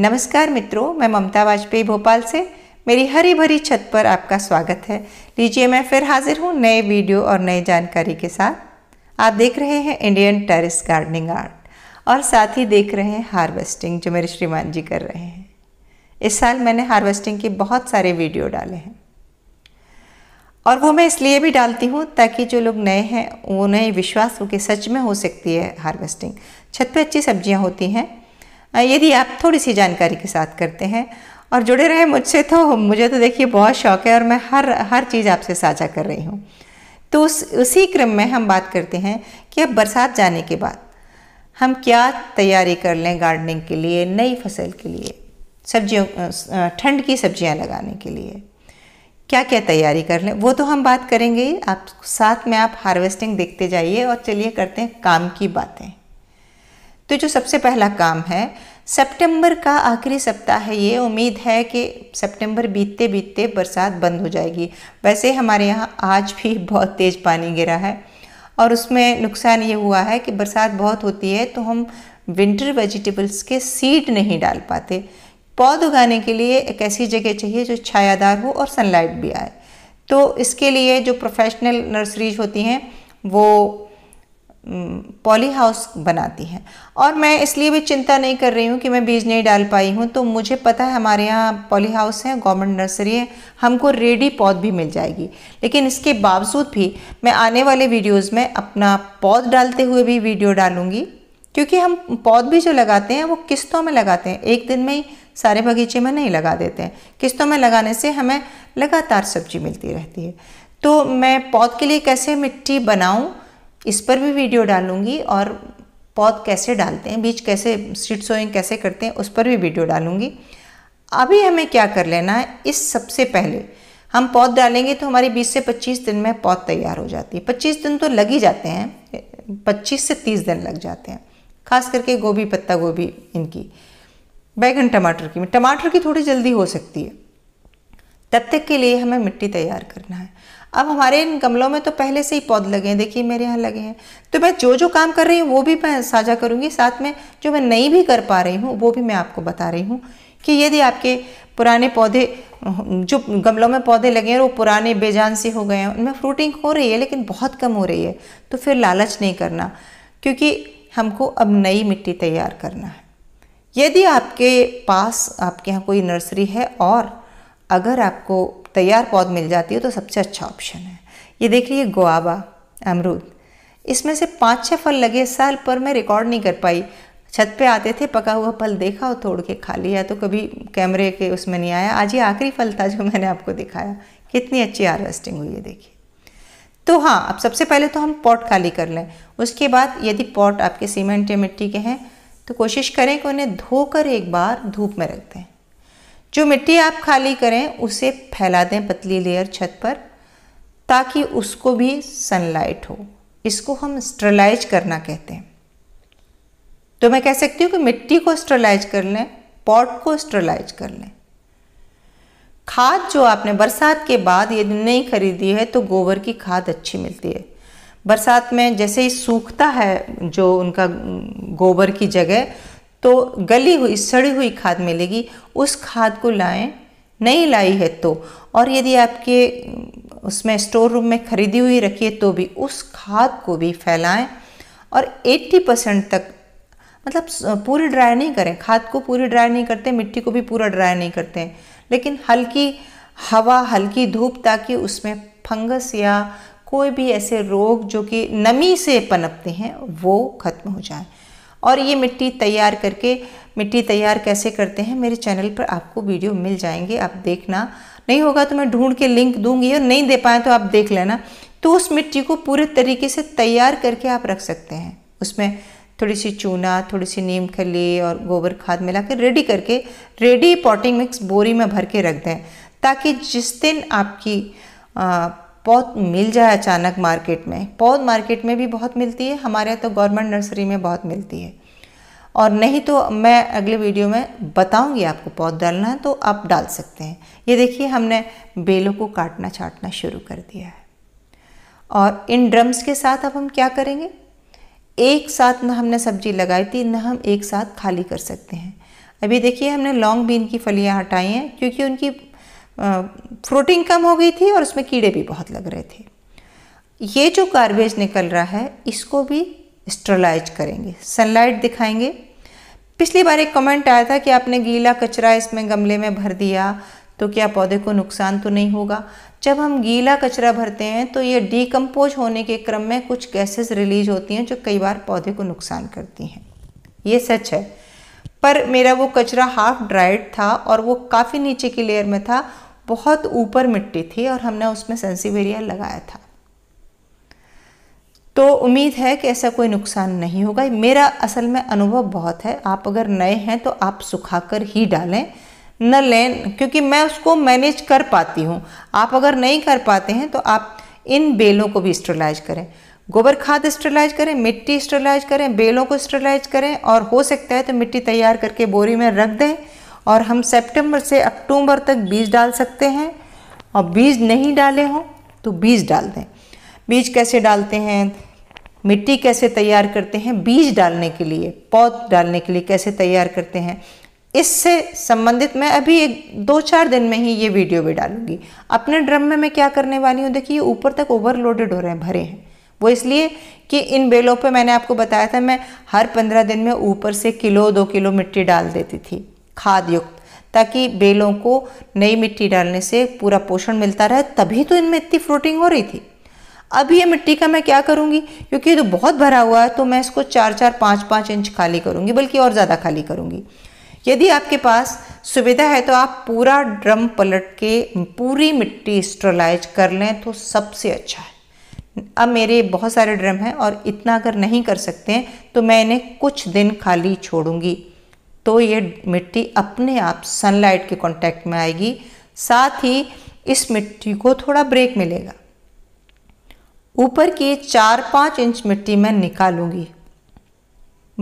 नमस्कार मित्रों मैं ममता वाजपेयी भोपाल से मेरी हरी भरी छत पर आपका स्वागत है लीजिए मैं फिर हाजिर हूँ नए वीडियो और नए जानकारी के साथ आप देख रहे हैं इंडियन टेरिस गार्डनिंग आर्ट और साथ ही देख रहे हैं हार्वेस्टिंग जो मेरे श्रीमान जी कर रहे हैं इस साल मैंने हार्वेस्टिंग के बहुत सारे वीडियो डाले हैं और वो मैं इसलिए भी डालती हूँ ताकि जो लोग नए हैं उन्हें विश्वास हो कि सच में हो सकती है हार्वेस्टिंग छत पे अच्छी सब्जियाँ होती हैं यदि आप थोड़ी सी जानकारी के साथ करते हैं और जुड़े रहे मुझसे तो मुझे तो देखिए बहुत शौक है और मैं हर हर चीज़ आपसे साझा कर रही हूँ तो उस उसी क्रम में हम बात करते हैं कि अब बरसात जाने के बाद हम क्या तैयारी कर लें गार्डनिंग के लिए नई फसल के लिए सब्जियों ठंड की सब्जियां लगाने के लिए क्या क्या तैयारी कर लें वो तो हम बात करेंगे आप साथ में आप हार्वेस्टिंग देखते जाइए और चलिए करते हैं काम की बातें तो जो सबसे पहला काम है सितंबर का आखिरी सप्ताह है ये उम्मीद है कि सितंबर बीतते बीतते बरसात बंद हो जाएगी वैसे हमारे यहाँ आज भी बहुत तेज़ पानी गिरा है और उसमें नुकसान ये हुआ है कि बरसात बहुत होती है तो हम विंटर वेजिटेबल्स के सीड नहीं डाल पाते पौध उगाने के लिए एक ऐसी जगह चाहिए जो छायादार हो और सनलाइट भी आए तो इसके लिए जो प्रोफेशनल नर्सरीज होती हैं वो पॉली हाउस बनाती हैं और मैं इसलिए भी चिंता नहीं कर रही हूँ कि मैं बीज नहीं डाल पाई हूँ तो मुझे पता है हमारे यहाँ पॉली हाउस है गवर्नमेंट नर्सरी है हमको रेडी पौध भी मिल जाएगी लेकिन इसके बावजूद भी मैं आने वाले वीडियोस में अपना पौध डालते हुए भी वीडियो डालूँगी क्योंकि हम पौध भी जो लगाते हैं वो किस्तों में लगाते हैं एक दिन में ही सारे बगीचे में नहीं लगा देते हैं किस्तों में लगाने से हमें लगातार सब्जी मिलती रहती है तो मैं पौध के लिए कैसे मिट्टी बनाऊँ इस पर भी वीडियो डालूंगी और पौध कैसे डालते हैं बीज कैसे सीड सोइंग कैसे करते हैं उस पर भी वीडियो डालूंगी अभी हमें क्या कर लेना है इस सबसे पहले हम पौध डालेंगे तो हमारी 20 से 25 दिन में पौध तैयार हो जाती है 25 दिन तो लग ही जाते हैं 25 से 30 दिन लग जाते हैं खास करके गोभी पत्ता गोभी इनकी बैगन टमाटर की टमाटर की थोड़ी जल्दी हो सकती है तब तक के लिए हमें मिट्टी तैयार करना है अब हमारे इन गमलों में तो पहले से ही पौधे लगे हैं देखिए मेरे यहाँ लगे हैं तो मैं जो जो काम कर रही हूँ वो भी मैं साझा करूँगी साथ में जो मैं नहीं भी कर पा रही हूँ वो भी मैं आपको बता रही हूँ कि यदि आपके पुराने पौधे जो गमलों में पौधे लगे हैं वो पुराने बेजान से हो गए हैं उनमें फ्रूटिंग हो रही है लेकिन बहुत कम हो रही है तो फिर लालच नहीं करना क्योंकि हमको अब नई मिट्टी तैयार करना है यदि आपके पास आपके यहाँ कोई नर्सरी है और अगर आपको तैयार पौध मिल जाती है तो सबसे अच्छा ऑप्शन है ये देख रही है गुआबा अमरूद इसमें से पाँच छः फल लगे साल पर मैं रिकॉर्ड नहीं कर पाई छत पे आते थे पका हुआ फल देखा और तोड़ के खा लिया तो कभी कैमरे के उसमें नहीं आया आज ये आखिरी फल था जो मैंने आपको दिखाया कितनी अच्छी हार्वेस्टिंग हुई है देखिए तो हाँ अब सबसे पहले तो हम पॉट खाली कर लें उसके बाद यदि पॉट आपके सीमेंट या मिट्टी के हैं तो कोशिश करें कि उन्हें धोकर एक बार धूप में रख दें जो मिट्टी आप खाली करें उसे फैला दें पतली लेयर छत पर ताकि उसको भी सनलाइट हो इसको हम स्टरलाइज करना कहते हैं तो मैं कह सकती हूँ कि मिट्टी को स्टरलाइज कर लें पॉट को स्टरलाइज कर लें खाद जो आपने बरसात के बाद यदि नहीं खरीदी है तो गोबर की खाद अच्छी मिलती है बरसात में जैसे ही सूखता है जो उनका गोबर की जगह तो गली हुई सड़ी हुई खाद मिलेगी उस खाद को लाएं नहीं लाई है तो और यदि आपके उसमें स्टोर रूम में खरीदी हुई रखिए तो भी उस खाद को भी फैलाएं और 80 परसेंट तक मतलब पूरी ड्राई नहीं करें खाद को पूरी ड्राई नहीं करते मिट्टी को भी पूरा ड्राई नहीं करते हैं लेकिन हल्की हवा हल्की धूप ताकि उसमें फंगस या कोई भी ऐसे रोग जो कि नमी से पनपते हैं वो खत्म हो जाए और ये मिट्टी तैयार करके मिट्टी तैयार कैसे करते हैं मेरे चैनल पर आपको वीडियो मिल जाएंगे आप देखना नहीं होगा तो मैं ढूंढ के लिंक दूंगी और नहीं दे पाए तो आप देख लेना तो उस मिट्टी को पूरे तरीके से तैयार करके आप रख सकते हैं उसमें थोड़ी सी चूना थोड़ी सी नीम खली और गोबर खाद मिला कर रेडी करके रेडी पॉटिंग मिक्स बोरी में भर के रख दें ताकि जिस दिन आपकी आ, पौध मिल जाए अचानक मार्केट में पौध मार्केट में भी बहुत मिलती है हमारे यहाँ तो गवर्नमेंट नर्सरी में बहुत मिलती है और नहीं तो मैं अगले वीडियो में बताऊंगी आपको पौध डालना है तो आप डाल सकते हैं ये देखिए हमने बेलों को काटना छाटना शुरू कर दिया है और इन ड्रम्स के साथ अब हम क्या करेंगे एक साथ न हमने सब्जी लगाई थी न हम एक साथ खाली कर सकते हैं अभी देखिए हमने लॉन्ग बीन की फलियाँ हटाई हैं क्योंकि उनकी फ्रूटिंग कम हो गई थी और उसमें कीड़े भी बहुत लग रहे थे ये जो गार्बेज निकल रहा है इसको भी स्टरलाइज करेंगे सनलाइट दिखाएंगे पिछली बार एक कमेंट आया था कि आपने गीला कचरा इसमें गमले में भर दिया तो क्या पौधे को नुकसान तो नहीं होगा जब हम गीला कचरा भरते हैं तो ये डिकम्पोज होने के क्रम में कुछ गैसेस रिलीज होती हैं जो कई बार पौधे को नुकसान करती हैं ये सच है पर मेरा वो कचरा हाफ ड्राइड था और वो काफ़ी नीचे की लेयर में था बहुत ऊपर मिट्टी थी और हमने उसमें सेंसीवेरिया लगाया था तो उम्मीद है कि ऐसा कोई नुकसान नहीं होगा मेरा असल में अनुभव बहुत है आप अगर नए हैं तो आप सुखाकर ही डालें न लें क्योंकि मैं उसको मैनेज कर पाती हूँ आप अगर नहीं कर पाते हैं तो आप इन बेलों को भी स्टरलाइज करें गोबर खाद स्टरलाइज करें मिट्टी स्टरलाइज करें बेलों को स्टरलाइज करें और हो सकता है तो मिट्टी तैयार करके बोरी में रख दें और हम सितंबर से अक्टूबर तक बीज डाल सकते हैं और बीज नहीं डाले हों तो बीज डाल दें बीज कैसे डालते हैं मिट्टी कैसे तैयार करते हैं बीज डालने के लिए पौध डालने के लिए कैसे तैयार करते हैं इससे संबंधित मैं अभी एक दो चार दिन में ही ये वीडियो भी डालूंगी अपने ड्रम में मैं क्या करने वाली हूँ देखिए ऊपर तक ओवरलोडेड हो रहे हैं भरे हैं वो इसलिए कि इन बेलों पे मैंने आपको बताया था मैं हर पंद्रह दिन में ऊपर से किलो दो किलो मिट्टी डाल देती थी खाद युक्त ताकि बेलों को नई मिट्टी डालने से पूरा पोषण मिलता रहे तभी तो इनमें इतनी फ्रूटिंग हो रही थी अब ये मिट्टी का मैं क्या करूँगी क्योंकि ये तो बहुत भरा हुआ है तो मैं इसको चार चार पाँच पाँच इंच खाली करूँगी बल्कि और ज़्यादा खाली करूँगी यदि आपके पास सुविधा है तो आप पूरा ड्रम पलट के पूरी मिट्टी स्ट्रलाइज कर लें तो सबसे अच्छा है अब मेरे बहुत सारे ड्रम हैं और इतना अगर नहीं कर सकते हैं तो मैं इन्हें कुछ दिन खाली छोड़ूंगी तो ये मिट्टी अपने आप सनलाइट के कांटेक्ट में आएगी साथ ही इस मिट्टी को थोड़ा ब्रेक मिलेगा ऊपर की चार पाँच इंच मिट्टी मैं निकालूंगी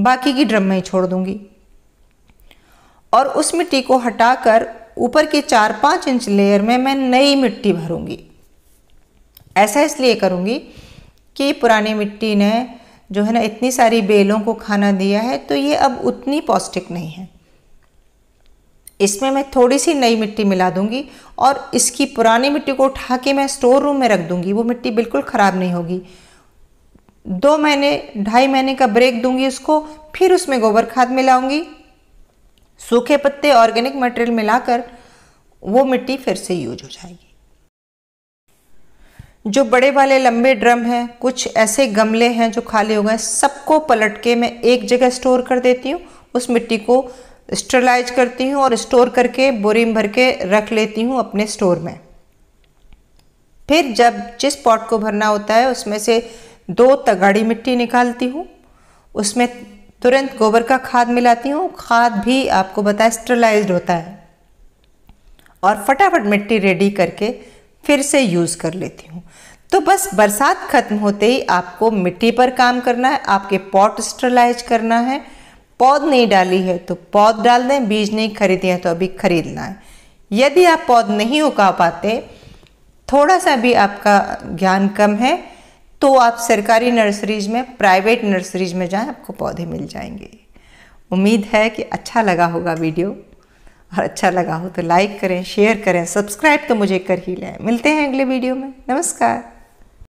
बाकी की ड्रम में ही छोड़ दूंगी और उस मिट्टी को हटाकर ऊपर के चार पाँच इंच लेयर में मैं नई मिट्टी भरूंगी ऐसा इसलिए करूंगी कि पुरानी मिट्टी ने जो है ना इतनी सारी बेलों को खाना दिया है तो ये अब उतनी पौष्टिक नहीं है इसमें मैं थोड़ी सी नई मिट्टी मिला दूंगी और इसकी पुरानी मिट्टी को उठा के मैं स्टोर रूम में रख दूंगी वो मिट्टी बिल्कुल ख़राब नहीं होगी दो महीने ढाई महीने का ब्रेक दूंगी उसको फिर उसमें गोबर खाद मिलाऊंगी सूखे पत्ते ऑर्गेनिक मटेरियल मिलाकर वो मिट्टी फिर से यूज हो जाएगी जो बड़े वाले लंबे ड्रम हैं कुछ ऐसे गमले हैं जो खाली हो गए सबको पलट के मैं एक जगह स्टोर कर देती हूँ उस मिट्टी को स्टरलाइज करती हूँ और स्टोर करके बोरी में भर के रख लेती हूँ अपने स्टोर में फिर जब जिस पॉट को भरना होता है उसमें से दो तगाड़ी मिट्टी निकालती हूँ उसमें तुरंत गोबर का खाद मिलाती हूँ खाद भी आपको बताया स्टरलाइज होता है और फटाफट मिट्टी रेडी करके फिर से यूज़ कर लेती हूँ तो बस बरसात ख़त्म होते ही आपको मिट्टी पर काम करना है आपके पॉट स्टरलाइज करना है पौध नहीं डाली है तो पौध डाल दें बीज नहीं खरीदे हैं तो अभी खरीदना है यदि आप पौध नहीं उगा पाते थोड़ा सा भी आपका ज्ञान कम है तो आप सरकारी नर्सरीज में प्राइवेट नर्सरीज में जाएं आपको पौधे मिल जाएंगे उम्मीद है कि अच्छा लगा होगा वीडियो और अच्छा लगा हो तो लाइक करें शेयर करें सब्सक्राइब तो मुझे कर ही लें मिलते हैं अगले वीडियो में नमस्कार